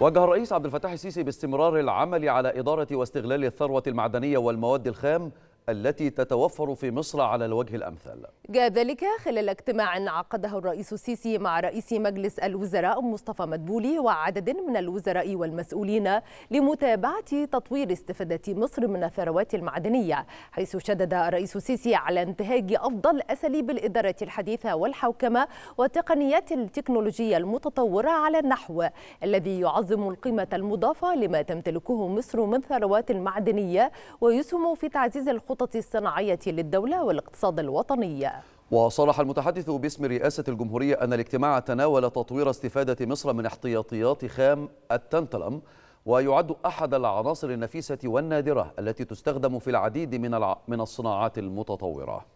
وجه الرئيس عبد الفتاح السيسي باستمرار العمل على إدارة واستغلال الثروة المعدنية والمواد الخام التي تتوفر في مصر على الوجه الأمثل جاء ذلك خلال اجتماع عقده الرئيس السيسي مع رئيس مجلس الوزراء مصطفى مدبولي وعدد من الوزراء والمسؤولين لمتابعة تطوير استفادة مصر من الثروات المعدنية حيث شدد الرئيس السيسي على انتهاج أفضل أساليب الإدارة الحديثة والحوكمة وتقنيات التكنولوجيه المتطورة على النحو الذي يعظم القيمة المضافة لما تمتلكه مصر من ثروات معدنية ويسهم في تعزيز الخطوة الخطط الصناعية للدولة والاقتصاد الوطني وصرح المتحدث باسم رئاسة الجمهورية أن الاجتماع تناول تطوير استفادة مصر من احتياطيات خام التنتلم ويعد أحد العناصر النفيسة والنادرة التي تستخدم في العديد من الصناعات المتطورة